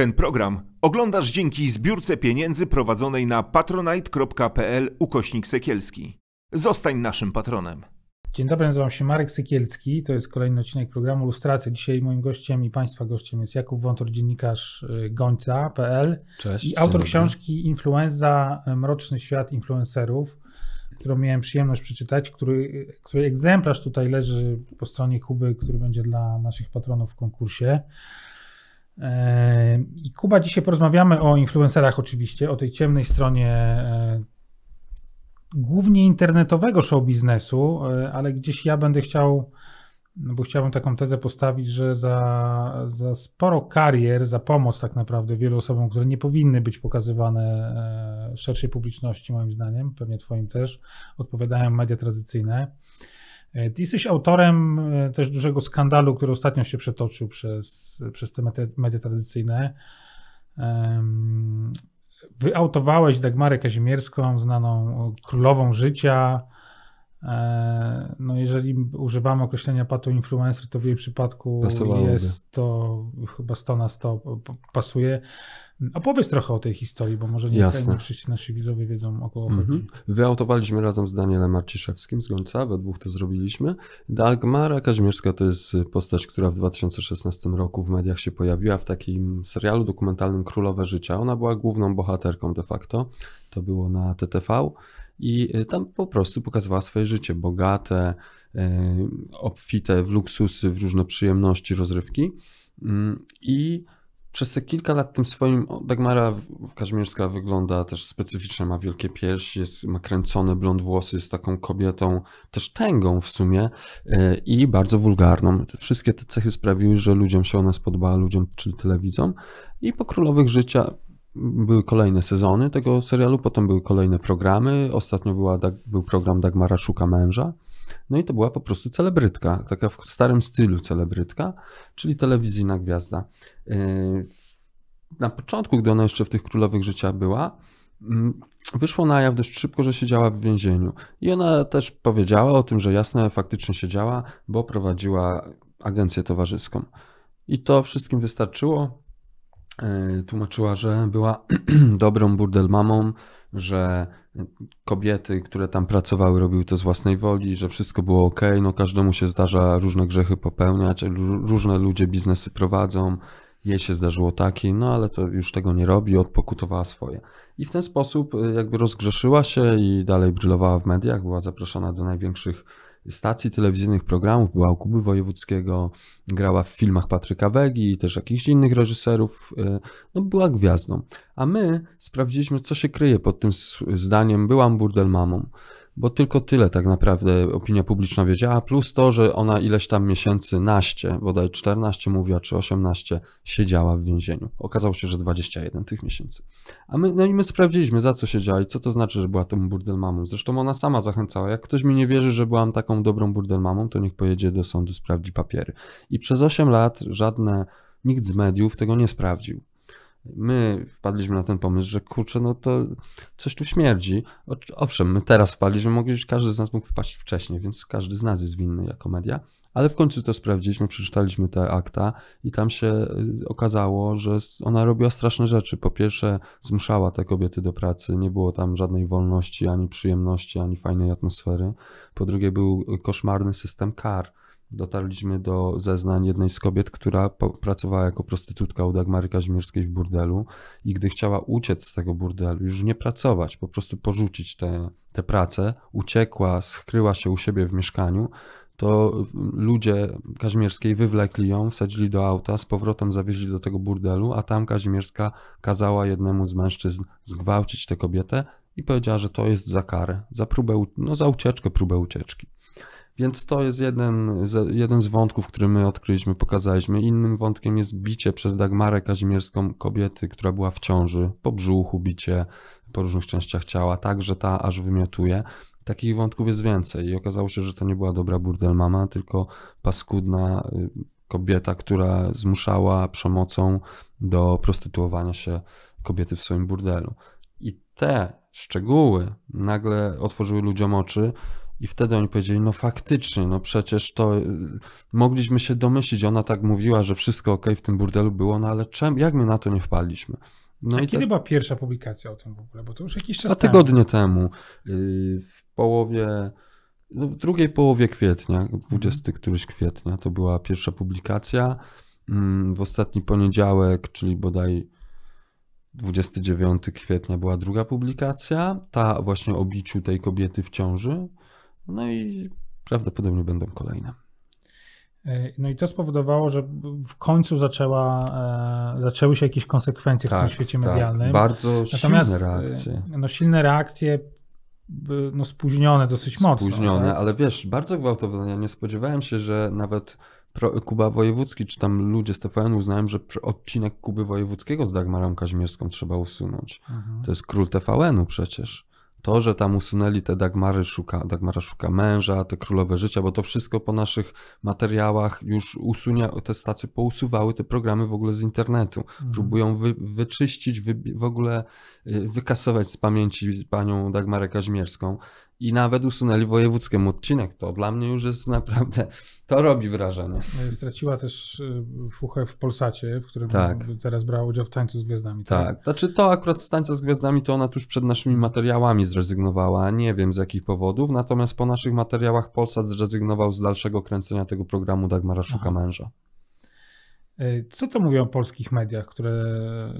Ten program oglądasz dzięki zbiórce pieniędzy prowadzonej na patronite.pl ukośnik Sekielski. Zostań naszym patronem. Dzień dobry, nazywam się Marek Sekielski. To jest kolejny odcinek programu Lustracja. Dzisiaj moim gościem i Państwa gościem jest Jakub Wątor, dziennikarz y, gońca.pl Cześć, i autor książki Influenza y, Mroczny Świat Influencerów, którą miałem przyjemność przeczytać, który, y, który egzemplarz tutaj leży po stronie Kuby, który będzie dla naszych patronów w konkursie. I Kuba, dzisiaj porozmawiamy o influencerach, oczywiście, o tej ciemnej stronie e, głównie internetowego show biznesu, e, ale gdzieś ja będę chciał, no bo chciałbym taką tezę postawić, że za, za sporo karier, za pomoc tak naprawdę wielu osobom, które nie powinny być pokazywane e, szerszej publiczności, moim zdaniem, pewnie Twoim też, odpowiadają media tradycyjne. E, ty jesteś autorem e, też dużego skandalu, który ostatnio się przetoczył przez, przez te media tradycyjne. Wyautowałeś Dagmarę Kazimierską, znaną e, królową życia, E, no jeżeli używamy określenia patoinfluencer, to w jej przypadku Pasowałoby. jest to chyba 100 na 100 pasuje. Opowiedz trochę o tej historii, bo może nie Jasne. wszyscy tak nasi widzowie wiedzą o kogo mhm. chodzi. Wyautowaliśmy razem z Danielem Marciszewskim z Gońca, we dwóch to zrobiliśmy. Dagmara Kazimierska to jest postać, która w 2016 roku w mediach się pojawiła w takim serialu dokumentalnym Królowe Życia. Ona była główną bohaterką de facto, to było na TTV i y, tam po prostu pokazywała swoje życie bogate, y, obfite w luksusy, w różne przyjemności, rozrywki. Mm, I przez te kilka lat tym swoim, Dagmara Kazimierska wygląda też specyficznie, ma wielkie piersi, jest, ma kręcone blond włosy, jest taką kobietą też tęgą w sumie y, i bardzo wulgarną. Te, wszystkie te cechy sprawiły, że ludziom się ona spodobała, ludziom, czyli telewidzom. I po królowych życia, były kolejne sezony tego serialu, potem były kolejne programy. Ostatnio była, był program Dagmara Szuka Męża. No i to była po prostu celebrytka, taka w starym stylu celebrytka, czyli telewizyjna gwiazda. Yy, na początku, gdy ona jeszcze w tych królowych życia była, mm, wyszło na jaw dość szybko, że siedziała w więzieniu. I ona też powiedziała o tym, że jasne, faktycznie siedziała, bo prowadziła agencję towarzyską. I to wszystkim wystarczyło. E, tłumaczyła, że była dobrą burdelmamą, że kobiety, które tam pracowały, robiły to z własnej woli, że wszystko było ok. No każdemu się zdarza różne grzechy popełniać, różne ludzie biznesy prowadzą. Jej się zdarzyło taki, no ale to już tego nie robi, odpokutowała swoje. I w ten sposób e, jakby rozgrzeszyła się i dalej brylowała w mediach, była zapraszana do największych stacji telewizyjnych programów, była u Kuby Wojewódzkiego, grała w filmach Patryka Wegi i też jakichś innych reżyserów, y, no była gwiazdą. A my sprawdziliśmy, co się kryje pod tym zdaniem byłam burdel mamą bo tylko tyle tak naprawdę opinia publiczna wiedziała, plus to, że ona ileś tam miesięcy, naście, bodaj 14 mówiła, czy 18, siedziała w więzieniu. Okazało się, że 21 tych miesięcy. A my, no i my sprawdziliśmy, za co siedziała i co to znaczy, że była tą burdelmamą. Zresztą ona sama zachęcała, jak ktoś mi nie wierzy, że byłam taką dobrą burdelmamą, to niech pojedzie do sądu, sprawdzi papiery. I przez 8 lat żadne, nikt z mediów tego nie sprawdził my wpadliśmy na ten pomysł, że kurczę, no to coś tu śmierdzi. Owszem, my teraz wpadliśmy, każdy z nas mógł wpaść wcześniej, więc każdy z nas jest winny jako media, ale w końcu to sprawdziliśmy, przeczytaliśmy te akta i tam się y, okazało, że ona robiła straszne rzeczy. Po pierwsze, zmuszała te kobiety do pracy, nie było tam żadnej wolności, ani przyjemności, ani fajnej atmosfery. Po drugie, był y, koszmarny system kar dotarliśmy do zeznań jednej z kobiet, która pracowała jako prostytutka u Dagmary Kazimierskiej w burdelu i gdy chciała uciec z tego burdelu, już nie pracować, po prostu porzucić tę te, pracę, uciekła, skryła się u siebie w mieszkaniu, to ludzie Kazimierskiej wywlekli ją, wsadzili do auta, z powrotem zawieźli do tego burdelu, a tam Kazimierska kazała jednemu z mężczyzn zgwałcić tę kobietę i powiedziała, że to jest za karę, za próbę, no za ucieczkę, próbę ucieczki. Więc to jest jeden z, jeden z wątków, który my odkryliśmy, pokazaliśmy. Innym wątkiem jest bicie przez Dagmarę Kazimierską kobiety, która była w ciąży, po brzuchu bicie, po różnych częściach ciała, tak, że ta aż wymiotuje. Takich wątków jest więcej i okazało się, że to nie była dobra burdel mama, tylko paskudna y, kobieta, która zmuszała przemocą do prostytuowania się kobiety w swoim burdelu. I te szczegóły nagle otworzyły ludziom oczy, i wtedy oni powiedzieli, no faktycznie, no przecież to y, mogliśmy się domyślić, ona tak mówiła, że wszystko ok w tym burdelu było, no ale czemu jak my na to nie wpadliśmy? No A kiedy tak- była pierwsza publikacja o tym w ogóle? Bo to już jakiś czas Dwa tygodnie temu, y, w połowie, no w drugiej połowie kwietnia, 20 mhm. któryś kwietnia, to była pierwsza publikacja. Mm, w ostatni poniedziałek, czyli bodaj 29 kwietnia była druga publikacja, ta właśnie o biciu tej kobiety w ciąży. No i prawdopodobnie będą kolejne. E, no i to spowodowało, że w końcu zaczęła, e, zaczęły się jakieś konsekwencje tak, w tym tak, świecie tak. medialnym. tak, Bardzo Natomiast, silne reakcje. No silne reakcje, e, no spóźnione dosyć spóźnione, mocno. Spóźnione, tak? ale wiesz, bardzo gwałtowne. Ja nie spodziewałem się, że nawet Kuba Wojewódzki, czy tam ludzie z TVN uznałem, że odcinek Kuby Wojewódzkiego z Dagmarą Kazimierską trzeba usunąć. Mhm. To jest król TVN-u przecież to, że tam usunęli te Dagmary szuka, Dagmara szuka męża, te królowe życia, bo to wszystko po naszych materiałach już usunia, te stacje pousuwały te programy w ogóle z internetu. Mhm. Próbują wy, wyczyścić, wy, w ogóle y, wykasować z pamięci panią Dagmarę Kaźmierską i nawet usunęli wojewódzkiemu odcinek. To dla mnie już jest naprawdę, to robi wrażenie. No straciła też y, fuchę w Polsacie, w którym tak. teraz brała udział w Tańcu z Gwiazdami. Tak, tak. znaczy to akurat z Tańca z Gwiazdami to ona tuż przed naszymi materiałami zrezygnowała, nie wiem z jakich powodów, natomiast po naszych materiałach Polsat zrezygnował z dalszego kręcenia tego programu Dagmara Szuka Aha. Męża. E, co to mówią o polskich mediach, które,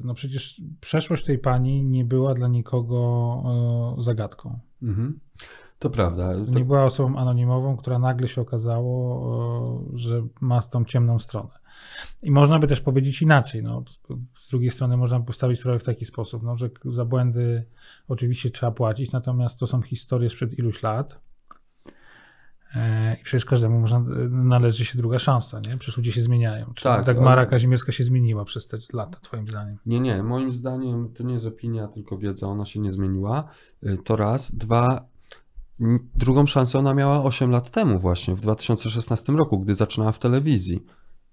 no przecież przeszłość tej pani nie była dla nikogo e, zagadką. Mhm. To prawda. To... Nie była osobą anonimową, która nagle się okazało, e, że ma tą ciemną stronę. I można by też powiedzieć inaczej. No, z drugiej strony można postawić sprawę w taki sposób, no, że za błędy oczywiście trzeba płacić, natomiast to są historie sprzed iluś lat E, I przecież każdemu można, e, należy się druga szansa, nie? Przecież ludzie się zmieniają. Czy tak, tak Mara Kazimierska się zmieniła przez te lata, twoim zdaniem? Nie, nie. Moim zdaniem to nie jest opinia, tylko wiedza. Ona się nie zmieniła. E, to raz. Dwa, drugą szansę ona miała 8 lat temu właśnie, w 2016 roku, gdy zaczynała w telewizji.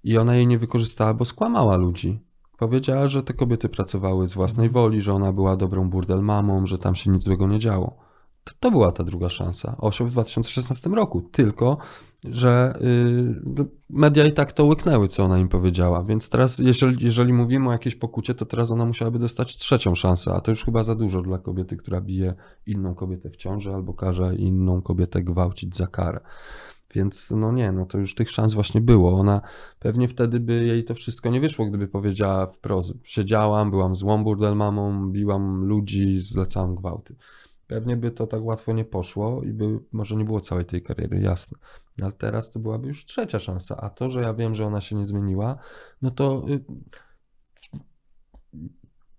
I ona jej nie wykorzystała, bo skłamała ludzi. Powiedziała, że te kobiety pracowały z własnej mhm. woli, że ona była dobrą burdel mamą, że tam się nic złego nie działo to była ta druga szansa. Owszem, w 2016 roku, tylko że y, media i tak to łyknęły, co ona im powiedziała. Więc teraz, jeżeli, jeżeli mówimy o jakiejś pokucie, to teraz ona musiałaby dostać trzecią szansę, a to już chyba za dużo dla kobiety, która bije inną kobietę w ciąży albo każe inną kobietę gwałcić za karę. Więc no nie, no to już tych szans właśnie było. Ona pewnie wtedy by jej to wszystko nie wyszło, gdyby powiedziała wprost: Siedziałam, byłam złą burdel mamą, biłam ludzi, zlecałam gwałty pewnie by to tak łatwo nie poszło i by może nie było całej tej kariery, jasne. No, ale teraz to byłaby już trzecia szansa, a to, że ja wiem, że ona się nie zmieniła, no to y,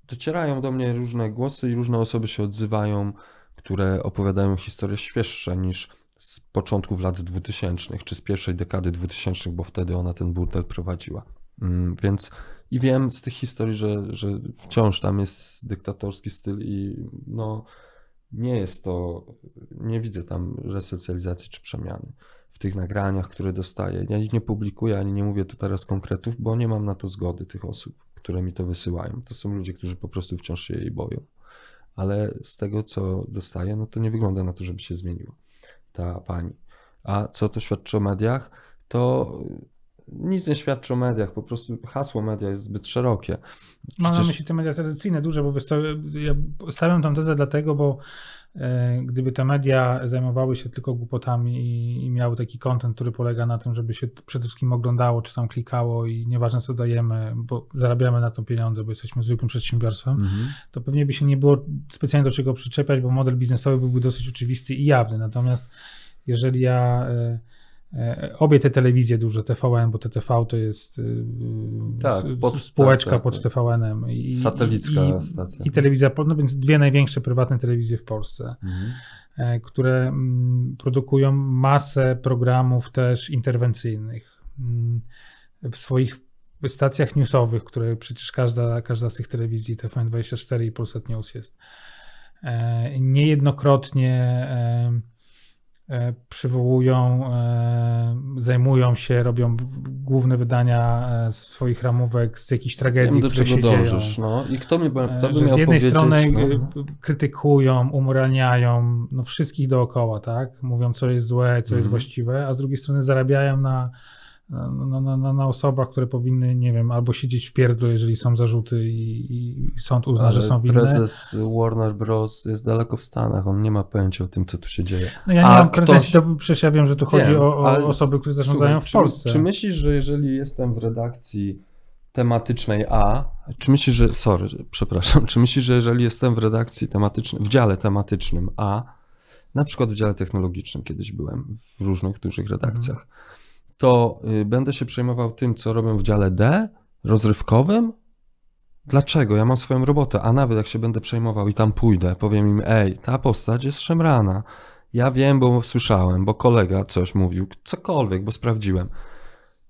docierają do mnie różne głosy i różne osoby się odzywają, które opowiadają historie świeższe niż z początków lat 2000 czy z pierwszej dekady 2000, bo wtedy ona ten burdel prowadziła. Mm, więc i wiem z tych historii, że, że wciąż tam jest dyktatorski styl i no nie jest to, nie widzę tam resocjalizacji czy przemiany w tych nagraniach, które dostaję. Ja ich nie publikuję, ani nie mówię tu teraz konkretów, bo nie mam na to zgody tych osób, które mi to wysyłają. To są ludzie, którzy po prostu wciąż się jej boją. Ale z tego, co dostaję, no to nie wygląda na to, żeby się zmieniła ta pani. A co to świadczy o mediach? To nic nie świadczy o mediach, po prostu hasło media jest zbyt szerokie. No, Przecież... Mam na myśli te media tradycyjne, duże, bo ja stawiam tam tezę dlatego, bo e, gdyby te media zajmowały się tylko głupotami i, i miały taki kontent, który polega na tym, żeby się przede wszystkim oglądało, czy tam klikało i nieważne co dajemy, bo zarabiamy na to pieniądze, bo jesteśmy zwykłym przedsiębiorstwem, mhm. to pewnie by się nie było specjalnie do czego przyczepiać, bo model biznesowy byłby dosyć oczywisty i jawny. Natomiast jeżeli ja e, E, obie te telewizje duże, TVN, bo TTV to jest y, y, tak, pod, spółeczka tak, tak, pod TVN-em. Tak. I, satelicka i, stacja. I telewizja, no więc dwie największe prywatne telewizje w Polsce, mhm. E, które mm, produkują masę programów też interwencyjnych. Mm, w swoich stacjach newsowych, które przecież każda, każda z tych telewizji, TVN24 i Polsat News jest, e, niejednokrotnie E, przywołują, e, zajmują się, robią główne wydania e, swoich ramówek z jakichś tragedii, Wiem, do które czego się dążysz, dzieją. No. I kto mi kto by Z jednej strony no. krytykują, umoralniają no, wszystkich dookoła, tak? Mówią, co jest złe, co jest mhm. właściwe, a z drugiej strony zarabiają na na, na, na, osobach, które powinny, nie wiem, albo siedzieć w pierdlu, jeżeli są zarzuty i, i sąd uzna, Ale że są winne. prezes Warner Bros. jest daleko w Stanach, on nie ma pojęcia o tym, co tu się dzieje. No ja nie A mam ktoś... to przecież ja wiem, że tu chodzi wiem, o, o osoby, które zarządzają w Polsce. Czy, czy myślisz, że jeżeli jestem w redakcji tematycznej A, czy myślisz, że, sorry, przepraszam, czy myślisz, że jeżeli jestem w redakcji tematycznej, w dziale tematycznym A, na przykład w dziale technologicznym kiedyś byłem, w różnych dużych redakcjach, mhm to y, będę się przejmował tym, co robię w dziale D, rozrywkowym? Dlaczego? Ja mam swoją robotę, a nawet jak się będę przejmował i tam pójdę, powiem im, ej, ta postać jest szemrana. Ja wiem, bo słyszałem, bo kolega coś mówił, cokolwiek, bo sprawdziłem.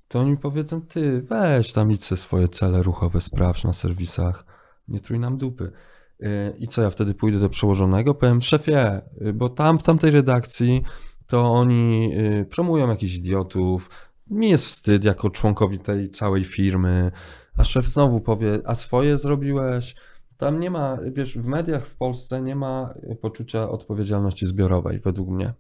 To oni mi powiedzą, ty weź tam idź swoje cele ruchowe, sprawdź na serwisach, nie trój nam dupy. Y, I co ja wtedy pójdę do przełożonego? Powiem, szefie, y, bo tam w tamtej redakcji to oni y, promują jakichś idiotów. Mi jest wstyd jako członkowi tej całej firmy, a szef znowu powie, a swoje zrobiłeś. Tam nie ma, wiesz, w mediach w Polsce nie ma y, poczucia odpowiedzialności zbiorowej, według mnie.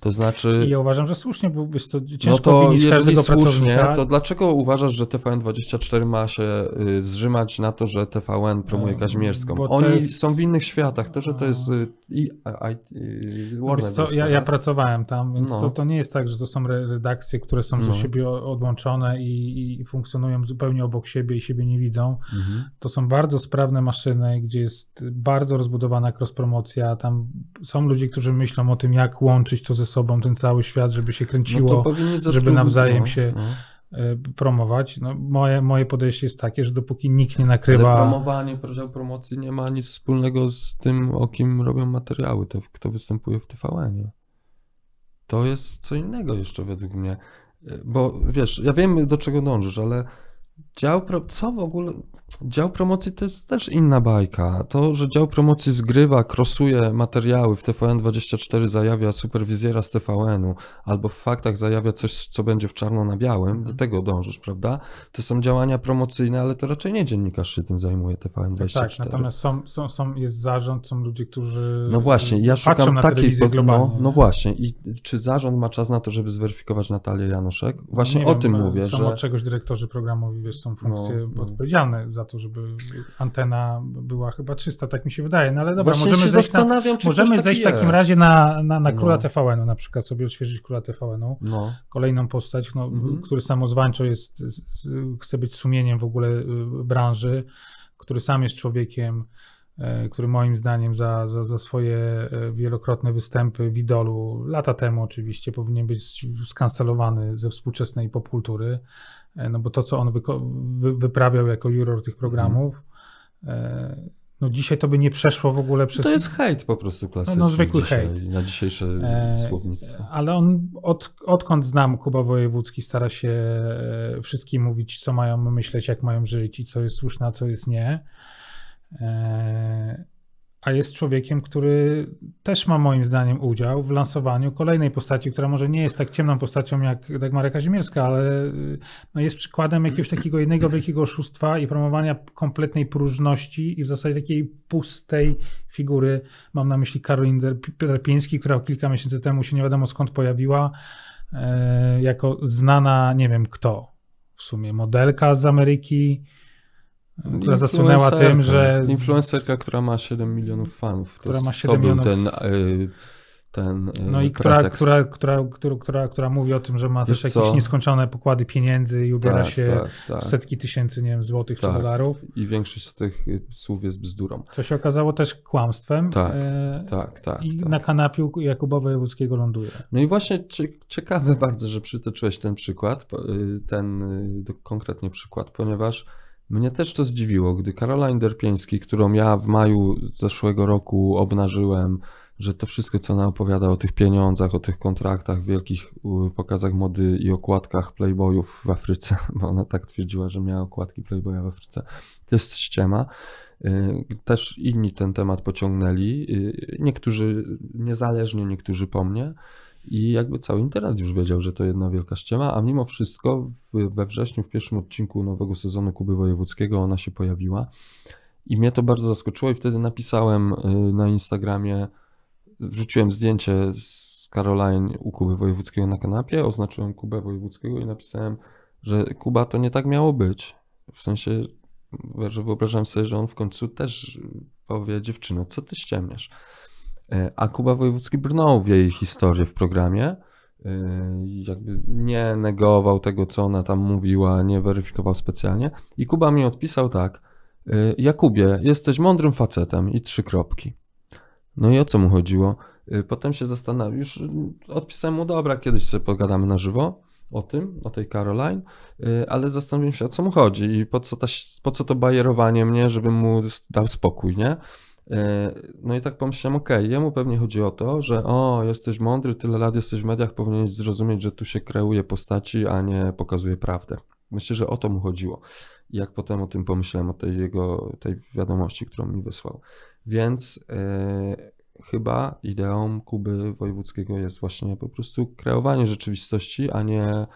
To znaczy. I ja uważam, że słusznie, bo jest to no ciężko no to jeżeli każdego słusznie, pracownika. To dlaczego uważasz, że TVN24 ma się y, zrzymać na to, że TVN promuje e, kaźmierską? Bo Oni jest... są w innych światach. To, że to jest y, i, i, i y, Warner co, ja, ja, pracowałem tam, więc no. to, to nie jest tak, że to są redakcje, które są no. ze siebie odłączone i, i, funkcjonują zupełnie obok siebie i siebie nie widzą. Mhm. To są bardzo sprawne maszyny, gdzie jest bardzo rozbudowana cross-promocja. Tam są ludzie, którzy myślą o tym, jak łączyć to ze sobą ten cały świat, żeby się kręciło, no żeby nawzajem no, się no. E, promować. No, moje, moje podejście jest takie, że dopóki nikt nie nakrywa... Ale promowanie, prawda, promocji nie ma nic wspólnego z tym, o kim robią materiały, to, kto występuje w tvn To jest co innego jeszcze według mnie. E, bo wiesz, ja wiem do czego dążysz, ale dział, co w ogóle, Dział promocji to jest też inna bajka. To, że dział promocji zgrywa, krosuje materiały w TVN24, zajawia superwizjera z TVN-u, albo w faktach zajawia coś, co będzie w czarno na białym, do mhm. tego dążysz, prawda? To są działania promocyjne, ale to raczej nie dziennikarz się tym zajmuje, TVN24. Tak, natomiast są, są, są, jest zarząd, są ludzie, którzy. No właśnie, ja szukam takiej. No, no właśnie, i czy zarząd ma czas na to, żeby zweryfikować Natalię Janoszek? Właśnie no o wiem, tym mówię. Są że... od czegoś dyrektorzy programowi wiesz, są no, funkcje no, no. odpowiedzialne za za to, żeby antena była chyba czysta, tak mi się wydaje. No ale dobra, Właśnie możemy zejść, na, możemy zejść w takim razie na, na, na no. króla no. TVN-u, na przykład sobie odświeżyć króla TVN-u. No. Kolejną postać, no, mhm. który samozwańczo jest, chce być sumieniem w ogóle y, branży, który sam jest człowiekiem e, który moim zdaniem za, za, za, swoje e, wielokrotne występy w Idolu, lata temu oczywiście, powinien być skancelowany ze współczesnej popkultury. E, no bo to, co on wy wyprawiał jako juror tych programów, e, no dzisiaj to by nie przeszło w ogóle przez... To jest hejt po prostu klasyczny. No, no zwykły dzisiaj, hejt. Na dzisiejsze e, słownictwo. Ale on, od, odkąd znam Kuba Wojewódzki, stara się wszystkim mówić, co mają myśleć, jak mają żyć i co jest słuszne, a co jest nie a jest człowiekiem, który też ma moim zdaniem udział w lansowaniu kolejnej postaci, która może nie jest tak ciemną postacią jak Dagmara Kazimierska, ale no, jest przykładem jakiegoś takiego innego wielkiego oszustwa i promowania kompletnej próżności i w zasadzie takiej pustej figury. Mam na myśli Karolin Derpieński, która kilka miesięcy temu się nie wiadomo skąd pojawiła e, jako znana nie wiem kto, w sumie modelka z Ameryki, która zasłynęła tym, że. Influencerka, która ma 7 milionów fanów. To, która ma 7 to milionów... był ten. E, ten e, no i która, która, która, która, która mówi o tym, że ma Wiesz też jakieś co? nieskończone pokłady pieniędzy i ubiera tak, się tak, tak. setki tysięcy nie wiem, złotych czy tak. dolarów. I większość z tych e, słów jest bzdurą. Co się okazało też kłamstwem. Tak, tak, tak. I tak. na kanapie Jakuba Wojewódzkiego ląduje. No i właśnie ciekawe bardzo, że przytoczyłeś ten przykład, ten konkretnie przykład, ponieważ mnie też to zdziwiło, gdy Karolin Derpieński, którą ja w maju zeszłego roku obnażyłem, że to wszystko, co ona opowiada o tych pieniądzach, o tych kontraktach, wielkich pokazach mody i okładkach Playboyów w Afryce, bo ona tak twierdziła, że miała okładki Playboya w Afryce, to jest ściema. Y, też inni ten temat pociągnęli, y, niektórzy niezależnie, niektórzy po mnie. I jakby cały internet już wiedział, że to jedna wielka ściema, a mimo wszystko we wrześniu, w pierwszym odcinku nowego sezonu Kuby Wojewódzkiego ona się pojawiła. I mnie to bardzo zaskoczyło i wtedy napisałem y, na Instagramie, wrzuciłem zdjęcie z Caroline u Kuby Wojewódzkiego na kanapie, oznaczyłem Kubę Wojewódzkiego i napisałem, że Kuba to nie tak miało być. W sensie, że wyobrażam sobie, że on w końcu też powie dziewczyno, co ty ściemniesz? A Kuba Wojewódzki brnął w jej historię w programie. Y, jakby nie negował tego, co ona tam mówiła, nie weryfikował specjalnie. I Kuba mi odpisał tak: y, Jakubie, jesteś mądrym facetem i trzy kropki. No i o co mu chodziło? Y, potem się zastanawiam, już odpisałem mu, dobra, kiedyś sobie pogadamy na żywo o tym, o tej Caroline, ale zastanawiam się, o co mu chodzi i po co, ta, po co to bajerowanie mnie, żebym mu dał spokój, nie? E, no i tak pomyślałem, okej, okay, jemu pewnie chodzi o to, że o, jesteś mądry, tyle lat jesteś w mediach, powinieneś zrozumieć, że tu się kreuje postaci, a nie pokazuje prawdę. Myślę, że o to mu chodziło. I jak potem o tym pomyślałem, o tej jego, tej wiadomości, którą mi wysłał. Więc e, chyba ideą Kuby Wojewódzkiego jest właśnie po prostu kreowanie rzeczywistości, a nie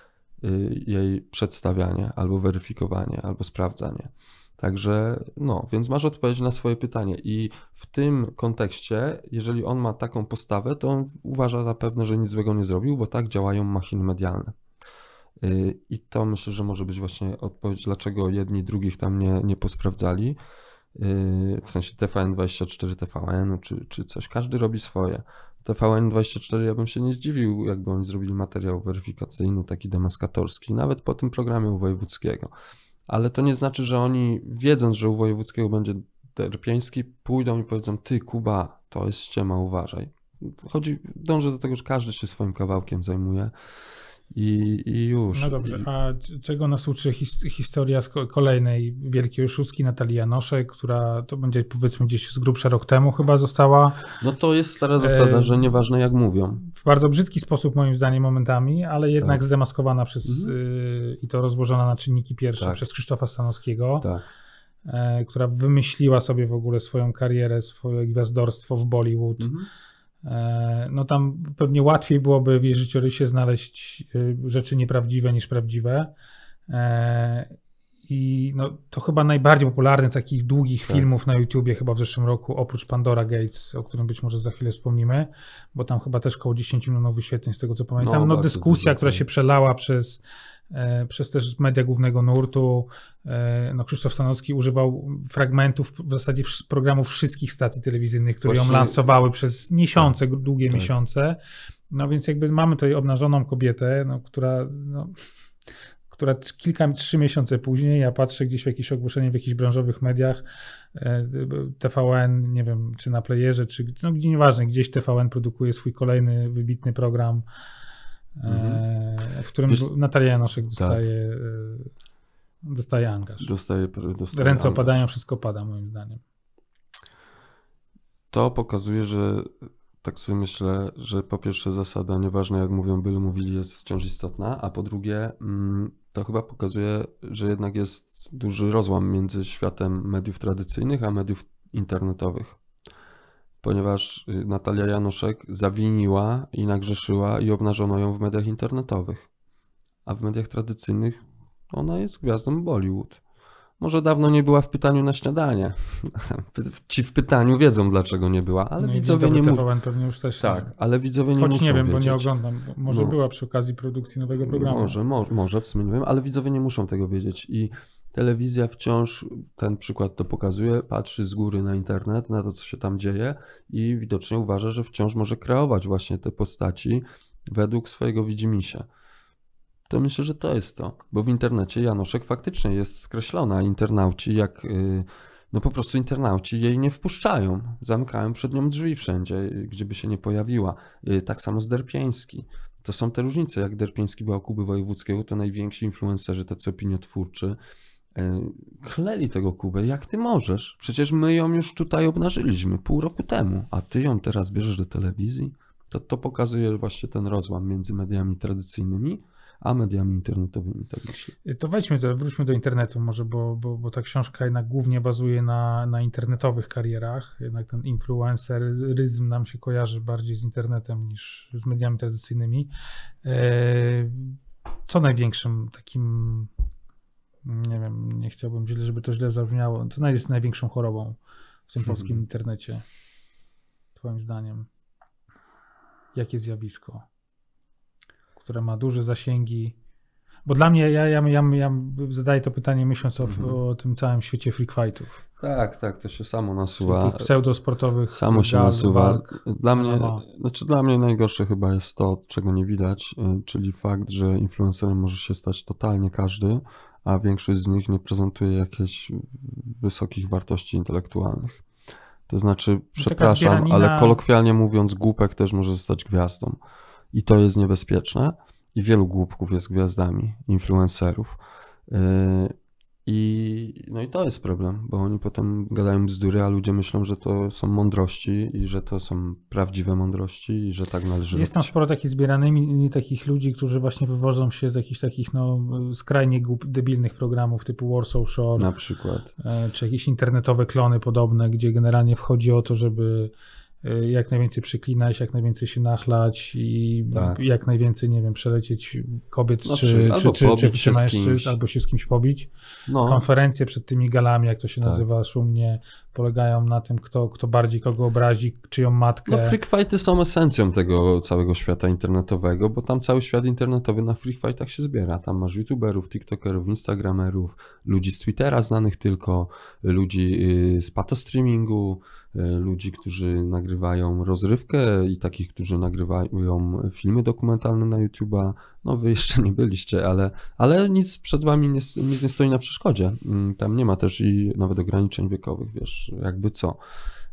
Y, jej przedstawianie, albo weryfikowanie, albo sprawdzanie. Także, no, więc masz odpowiedź na swoje pytanie. I w tym kontekście, jeżeli on ma taką postawę, to on uważa na pewno, że nic złego nie zrobił, bo tak działają machiny medialne. Y, I to myślę, że może być właśnie odpowiedź, dlaczego jedni drugich tam nie, nie posprawdzali. Y, w sensie TVN24, TVN czy, czy coś. Każdy robi swoje. TVN24, ja bym się nie zdziwił, jakby oni zrobili materiał weryfikacyjny, taki demaskatorski, nawet po tym programie u Wojewódzkiego. Ale to nie znaczy, że oni, wiedząc, że u Wojewódzkiego będzie Derpiński, pójdą i powiedzą, ty Kuba, to jest ściema, uważaj. Chodzi, dążę do tego, że każdy się swoim kawałkiem zajmuje i, i już. No dobrze, a czego nas uczy historia z kolejnej wielkiej oszustki Natalii Janoszek, która to będzie powiedzmy gdzieś z grubsza rok temu chyba została. No to jest stara zasada, e, że nieważne jak mówią. W bardzo brzydki sposób moim zdaniem momentami, ale jednak tak. zdemaskowana przez mhm. y, i to rozłożona na czynniki pierwsze tak. przez Krzysztofa Stanowskiego. Tak e, która wymyśliła sobie w ogóle swoją karierę, swoje gwiazdorstwo w Bollywood. Mhm. E, no tam pewnie łatwiej byłoby w jej życiorysie znaleźć e, rzeczy nieprawdziwe niż prawdziwe. E, I no, to chyba najbardziej popularny takich długich tak. filmów na YouTubie chyba w zeszłym roku, oprócz Pandora Gates, o którym być może za chwilę wspomnimy, bo tam chyba też koło 10 milionów wyświetleń z tego co pamiętam. No, no dyskusja, która tak. się przelała przez E, przez też media głównego nurtu. E, no, Krzysztof Stanowski używał fragmentów w zasadzie programów wszystkich stacji telewizyjnych, które Właśnie... ją lansowały przez miesiące, tak. długie tak. miesiące. No więc jakby mamy tutaj obnażoną kobietę, no, która. No, która kilka, trzy miesiące później, ja patrzę gdzieś w jakieś ogłoszenie w jakichś branżowych mediach, e, TVN, nie wiem, czy na playerze, czy no, nieważne, gdzieś TVN produkuje swój kolejny wybitny program Mhm. E, w którym Wiesz, Natalia Janoszek tak. dostaje, tak. dostaje angaż. Dostaje, dostaje Ręce angaż. opadają, wszystko pada, moim zdaniem. To pokazuje, że tak sobie myślę, że po pierwsze zasada, nieważne jak mówią, byli mówili, jest wciąż istotna, a po drugie mm, to chyba pokazuje, że jednak jest duży rozłam między światem mediów tradycyjnych a mediów internetowych ponieważ y, Natalia Januszek zawiniła i nagrzeszyła i obnażono ją w mediach internetowych. A w mediach tradycyjnych ona jest gwiazdą Bollywood. Może dawno nie była w pytaniu na śniadanie. Ci w pytaniu wiedzą, dlaczego nie była, ale no widzowie nie muszą. pewnie już też. Tak, ale widzowie nie muszą. Choć nie wiem, wiedzieć. bo nie oglądam. Może no, była przy okazji produkcji nowego programu. Może, może, może w sumie nie wiem, ale widzowie nie muszą tego wiedzieć. I Telewizja wciąż, ten przykład to pokazuje, patrzy z góry na internet, na to, co się tam dzieje i widocznie uważa, że wciąż może kreować właśnie te postaci według swojego widzimisia. To myślę, że to jest to, bo w internecie Janoszek faktycznie jest skreślona. Internauci, jak y, no po prostu internauci jej nie wpuszczają, zamykają przed nią drzwi wszędzie, y, gdzieby się nie pojawiła. Y, tak samo z Derpieński. To są te różnice. Jak Derpieński był Kuby Wojewódzkiego, to najwięksi influencerzy, tacy opiniotwórczy, kleli e, tego Kubę, jak ty możesz? Przecież my ją już tutaj obnażyliśmy pół roku temu, a ty ją teraz bierzesz do telewizji. To, to pokazuje właśnie ten rozłam między mediami tradycyjnymi a mediami internetowymi. Tak e, To wejdźmy, to wróćmy do internetu może, bo, bo, bo ta książka jednak głównie bazuje na, na internetowych karierach. Jednak ten influenceryzm nam się kojarzy bardziej z internetem niż z mediami tradycyjnymi. E, co największym takim nie wiem, nie chciałbym źle, żeby to źle zabrzmiało. To jest największą chorobą w tym polskim mhm. internecie. Twoim zdaniem. Jakie zjawisko, które ma duże zasięgi. Bo dla mnie, ja, ja, ja, ja zadaję to pytanie myśląc o, hmm. o tym całym świecie free fightów. Tak, tak, to się samo nasuwa. Tych pseudosportowych. Samo się nasuwa. Walk. Dla mnie, no, no. znaczy dla mnie najgorsze chyba jest to, czego nie widać, y, czyli fakt, że influencerem może się stać totalnie każdy, a większość z nich nie prezentuje jakichś wysokich wartości intelektualnych. To znaczy, no przepraszam, zbieranina... ale kolokwialnie mówiąc, głupek też może zostać gwiazdą. I to jest niebezpieczne. I wielu głupków jest gwiazdami, influencerów. Yy, i, no i to jest problem, bo oni potem gadają bzdury, a ludzie myślą, że to są mądrości i że to są prawdziwe mądrości i że tak należy Jest tam robić. sporo takich zbieranych, takich ludzi, którzy właśnie wywożą się z jakichś takich no, skrajnie głup, debilnych programów typu Warsaw Shore. Na przykład. E, czy jakieś internetowe klony podobne, gdzie generalnie wchodzi o to, żeby Y, jak najwięcej przyklinać, jak najwięcej się nachlać i tak. jak najwięcej, nie wiem, przelecieć kobiet no, czy, czy, czy, czy, czy, mężczyzn, albo się z kimś pobić. No. Konferencje przed tymi galami, jak to się tak. nazywa szumnie, polegają na tym, kto, kto bardziej kogo obrazi, czyją matkę. No freakfighty są esencją tego całego świata internetowego, bo tam cały świat internetowy na freakfightach się zbiera. Tam masz youtuberów, tiktokerów, instagramerów, ludzi z Twittera znanych tylko, ludzi y, z patostreamingu, streamingu E, ludzi, którzy nagrywają rozrywkę i takich, którzy nagrywają filmy dokumentalne na YouTube'a. No wy jeszcze nie byliście, ale, ale nic przed wami nie, nic nie stoi na przeszkodzie. Mm, tam nie ma też i nawet ograniczeń wiekowych, wiesz, jakby co.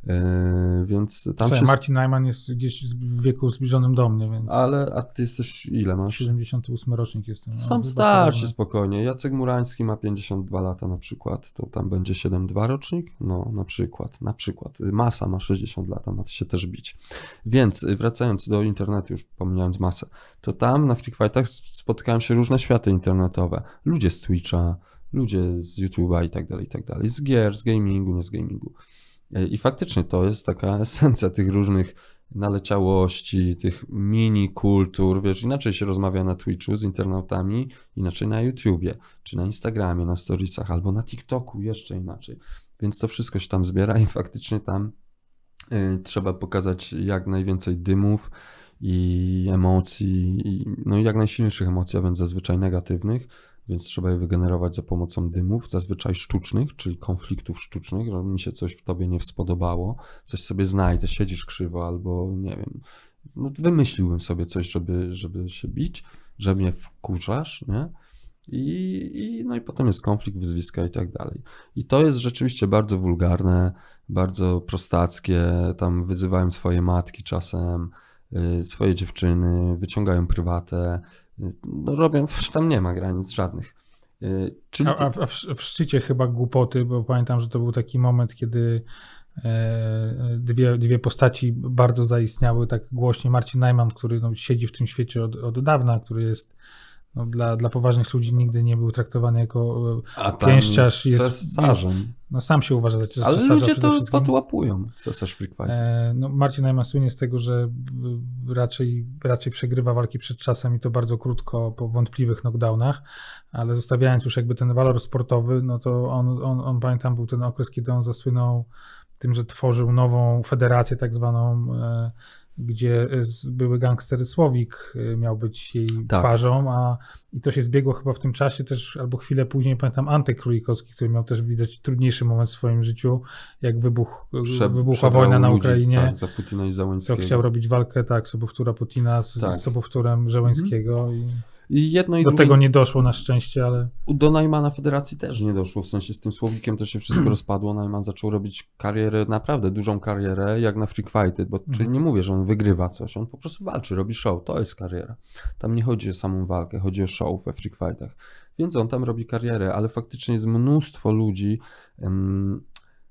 E, więc tam Słuchaj, się... Marcin Najman jest gdzieś w wieku zbliżonym do mnie, więc... Ale, a ty jesteś ile masz? 78 rocznik jestem. No, Sam starszy, spokojnie. Jacek Murański ma 52 lata na przykład, to tam będzie 7,2 rocznik? No, na przykład, na przykład. Masa ma 60 lat, ma się też bić. Więc y, wracając do internetu, już pomijając masę, to tam na Freak Fightach spotykałem się różne światy internetowe. Ludzie z Twitcha, ludzie z YouTube'a i tak dalej, i tak dalej. Z gier, z gamingu, nie z gamingu. E, I faktycznie to jest taka esencja tych różnych naleciałości, tych mini kultur, wiesz, inaczej się rozmawia na Twitchu z internautami, inaczej na YouTubie, czy na Instagramie, na storiesach, albo na TikToku, jeszcze inaczej. Więc to wszystko się tam zbiera i faktycznie tam e, trzeba pokazać jak najwięcej dymów i emocji, no i jak najsilniejszych emocji, a więc zazwyczaj negatywnych, więc trzeba je wygenerować za pomocą dymów, zazwyczaj sztucznych, czyli konfliktów sztucznych, że no, mi się coś w tobie nie spodobało, coś sobie znajdę, siedzisz krzywo albo nie wiem, no wymyśliłbym sobie coś, żeby, żeby się bić, że mnie wkurzasz, nie? I, I, no i potem jest konflikt, wyzwiska i tak dalej. I to jest rzeczywiście bardzo wulgarne, bardzo prostackie. Tam wyzywałem swoje matki czasem, y, swoje dziewczyny, wyciągają prywatę, no robią, tam nie ma granic żadnych. Y, czyli... A, a, w, w szczycie chyba głupoty, bo pamiętam, że to był taki moment, kiedy e, dwie, dwie postaci bardzo zaistniały tak głośnie. Marcin Najman, który no, siedzi w tym świecie od, od dawna, który jest no, dla, dla poważnych ludzi nigdy nie był traktowany jako e, A pięściarz. Jest cesarzem. Jest, no, sam się uważa za cesarza. Ale ludzie to podłapują, cesarz free fight. E, no, Marcin Najman słynie z tego, że e, raczej, raczej przegrywa walki przed czasem i to bardzo krótko po wątpliwych knockdownach, ale zostawiając już jakby ten walor sportowy, no to on, on, on pamiętam był ten okres, kiedy on zasłynął tym, że tworzył nową federację, tak zwaną, e, gdzie e, były gangstery Słowik e, miał być jej tak. twarzą, a i to się zbiegło chyba w tym czasie też, albo chwilę później, pamiętam Antek Królikowski, który miał też widać trudniejszy moment w swoim życiu, jak wybuch, Prze wybuchła wojna na Ukrainie. Ludzi, tak, za Putina i Załęckiego. To chciał robić walkę, tak, sobowtóra Putina z, tak. z sobowtórem Żeleńskiego. Mhm jedno i Do drugie... tego nie doszło na szczęście, ale. Do Najmana Federacji też nie doszło. W sensie z tym słowikiem to się wszystko rozpadło. Najman zaczął robić karierę, naprawdę dużą karierę, jak na Free Fighty, bo czyli mhm. nie mówię, że on wygrywa coś, on po prostu walczy, robi show. To jest kariera. Tam nie chodzi o samą walkę, chodzi o show we Free Fightach. Więc on tam robi karierę, ale faktycznie jest mnóstwo ludzi.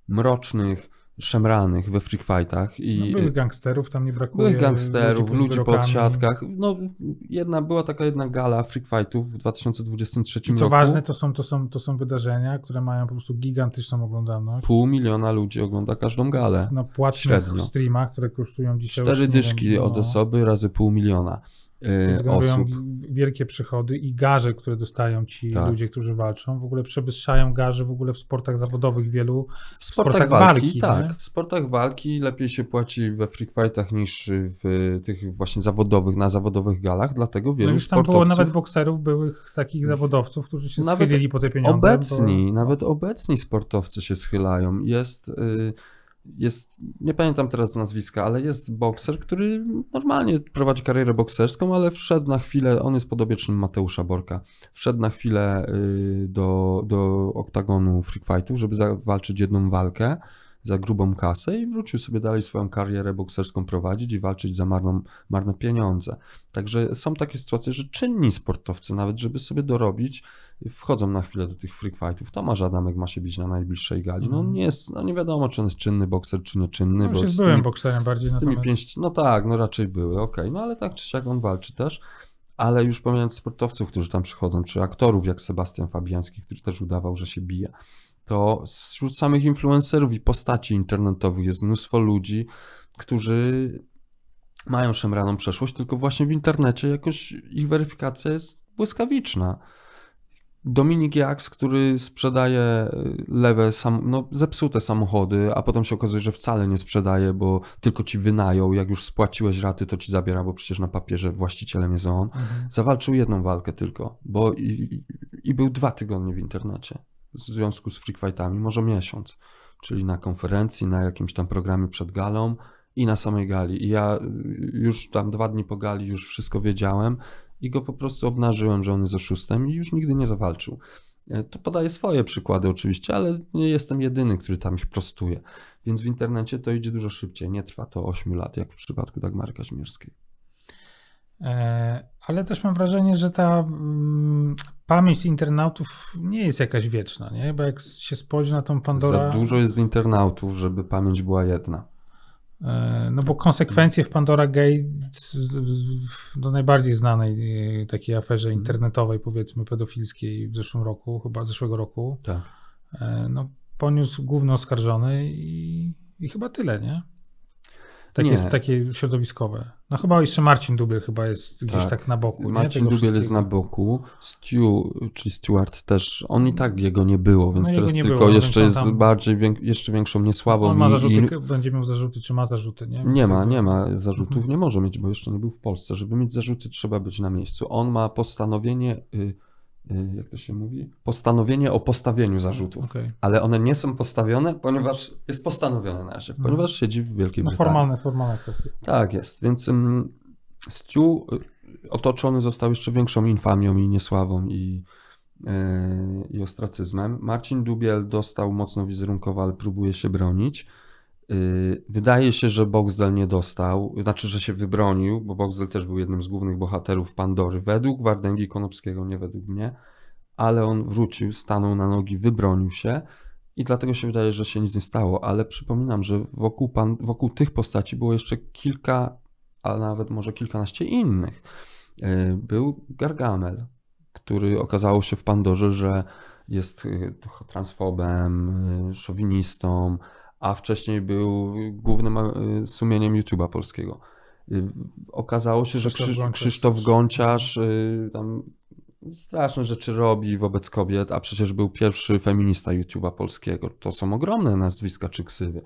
mrocznych, szemranych we free fightach. I no, były gangsterów, tam nie brakuje. Były gangsterów, ludzi, po pod siatkach. No, jedna, była taka jedna gala free fightów w 2023 I co roku. co ważne, to są, to, są, to są wydarzenia, które mają po prostu gigantyczną oglądalność. Pół miliona ludzi ogląda każdą galę. Na płatnych Średnio. streamach, które kosztują dzisiaj... Cztery dyszki od no. osoby razy pół miliona. Y, osób. wielkie przychody i garze, które dostają ci tak. ludzie, którzy walczą, w ogóle przewyższają garze w ogóle w sportach zawodowych wielu. W sportach, sportach walki, walki, tak. Nie? W sportach walki lepiej się płaci we free fightach niż w tych właśnie zawodowych, na zawodowych galach, dlatego wielu no już tam sportowców... było nawet bokserów, byłych takich zawodowców, którzy się nawet schylili po te pieniądze. Obecni, bo... nawet obecni sportowcy się schylają. Jest... Yy jest, nie pamiętam teraz nazwiska, ale jest bokser, który normalnie prowadzi karierę bokserską, ale wszedł na chwilę, on jest podobiecznym Mateusza Borka, wszedł na chwilę y, do, do oktagonu Freak Fightów, żeby zawalczyć jedną walkę za grubą kasę i wrócił sobie dalej swoją karierę bokserską prowadzić i walczyć za marną, marne pieniądze. Także są takie sytuacje, że czynni sportowcy nawet, żeby sobie dorobić, wchodzą na chwilę do tych freak fightów. Tomasz Adamek ma się bić na najbliższej gali. No mhm. nie jest, no nie wiadomo, czy on jest czynny bokser, czy nieczynny. No, bo z byłem tymi, bokserem bardziej z tymi pięści. No tak, no raczej były, okej. Okay. No ale tak czy siak on walczy też ale już pomijając sportowców, którzy tam przychodzą, czy aktorów jak Sebastian Fabiański, który też udawał, że się bije to wśród samych influencerów i postaci internetowych jest mnóstwo ludzi, którzy mają szemraną przeszłość, tylko właśnie w internecie jakoś ich weryfikacja jest błyskawiczna. Dominik Jaks, który sprzedaje y, lewe, sam, no, zepsute samochody, a potem się okazuje, że wcale nie sprzedaje, bo tylko ci wynają. Jak już spłaciłeś raty, to ci zabiera, bo przecież na papierze właścicielem jest on. Mhm. Zawalczył jedną walkę tylko, bo i, i, i był dwa tygodnie w internecie w związku z free fightami, może miesiąc, czyli na konferencji, na jakimś tam programie przed galą i na samej gali. I ja y, już tam dwa dni po gali już wszystko wiedziałem i go po prostu obnażyłem, że on jest oszustem i już nigdy nie zawalczył. E, to podaję swoje przykłady oczywiście, ale nie jestem jedyny, który tam ich prostuje. Więc w internecie to idzie dużo szybciej. Nie trwa to 8 lat, jak w przypadku Dagmary Kaźmierskiej. E, ale też mam wrażenie, że ta mm, pamięć internautów nie jest jakaś wieczna, nie? Bo jak się spojrzy na tą Pandorę. Za dużo jest internautów, żeby pamięć była jedna. E, no bo konsekwencje w Pandora Gates do najbardziej znanej e, takiej aferze mhm. internetowej, powiedzmy pedofilskiej w zeszłym roku, chyba zeszłego roku, tak. no, poniósł główny oskarżony i, i chyba tyle, nie? takie jest takie środowiskowe. No chyba jeszcze Marcin Dubiel chyba jest gdzieś tak, tak na boku. Marcin nie? Dubiel jest na boku. Stu czy Stuart też, on i tak jego nie było, więc no teraz tylko było, no jeszcze jest tam... bardziej, wiek, jeszcze większą niesławą. On ma zarzuty, i... będzie miał zarzuty, czy ma zarzuty, nie? Nie ma, nie ma zarzutów, mhm. nie może mieć, bo jeszcze nie był w Polsce. Żeby mieć zarzuty trzeba być na miejscu. On ma postanowienie... Y Y, jak to się mówi, postanowienie o postawieniu zarzutów mm, Okay. Ale one nie są postawione, ponieważ jest postanowione na razie, mm. ponieważ siedzi w Wielkiej no, Brytanii. Formalne, formalne kwestie. Tak jest, więc um, Stu y, otoczony został jeszcze większą infamią i niesławą i, yy, i ostracyzmem. Marcin Dubiel dostał mocno wizerunkowo, ale próbuje się bronić. Y, wydaje się, że Boxdel nie dostał, znaczy, że się wybronił, bo Boxdel też był jednym z głównych bohaterów Pandory, według Wardęgi Konopskiego, nie według mnie, ale on wrócił, stanął na nogi, wybronił się i dlatego się wydaje, że się nic nie stało, ale przypominam, że wokół, pan, wokół tych postaci było jeszcze kilka, a nawet może kilkanaście innych. Y, był Gargamel, który okazało się w Pandorze, że jest y, transfobem, szowinistą, a wcześniej był głównym e, sumieniem YouTube'a polskiego. Y, okazało się, że Krzysztof, Krzysztof Gąciarz y, tam straszne rzeczy robi wobec kobiet, a przecież był pierwszy feminista YouTube'a polskiego. To są ogromne nazwiska czy ksywy.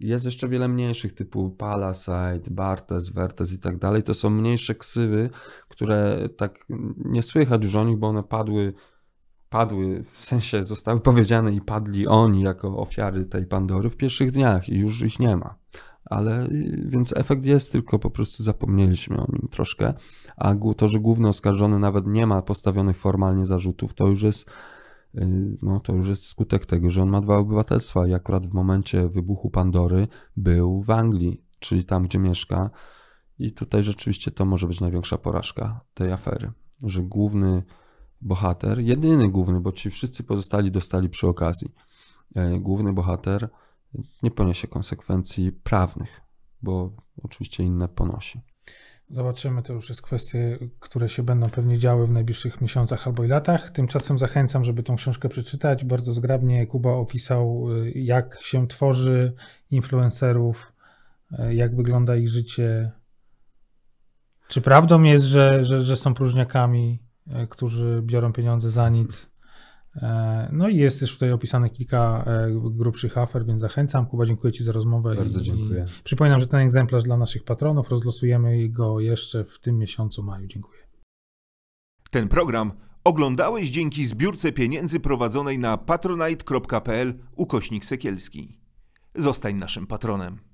Jest jeszcze wiele mniejszych typu Palasite, Bartes, Vertes i tak dalej. To są mniejsze ksywy, które tak nie słychać już o nich, bo one padły padły, w sensie zostały powiedziane i padli oni jako ofiary tej Pandory w pierwszych dniach i już ich nie ma. Ale więc efekt jest, tylko po prostu zapomnieliśmy o nim troszkę. A to, że główny oskarżony nawet nie ma postawionych formalnie zarzutów, to już jest y, no to już jest skutek tego, że on ma dwa obywatelstwa i akurat w momencie wybuchu Pandory był w Anglii, czyli tam, gdzie mieszka. I tutaj rzeczywiście to może być największa porażka tej afery, że główny bohater, jedyny główny, bo ci wszyscy pozostali dostali przy okazji, e, główny bohater nie poniesie konsekwencji prawnych, bo oczywiście inne ponosi. Zobaczymy, to już jest kwestie, które się będą pewnie działy w najbliższych miesiącach albo i latach. Tymczasem zachęcam, żeby tą książkę przeczytać. Bardzo zgrabnie Kuba opisał, y, jak się tworzy influencerów, y, jak wygląda ich życie. Czy prawdą jest, że, że, że są próżniakami? E, którzy biorą pieniądze za nic. E, no i jest też tutaj opisane kilka e, grubszych afer, więc zachęcam. Kuba, dziękuję Ci za rozmowę. Bardzo i, dziękuję. I przypominam, że ten egzemplarz dla naszych patronów rozlosujemy go jeszcze w tym miesiącu maju. Dziękuję. Ten program oglądałeś dzięki zbiórce pieniędzy prowadzonej na patronite.pl ukośnik Sekielski. Zostań naszym patronem.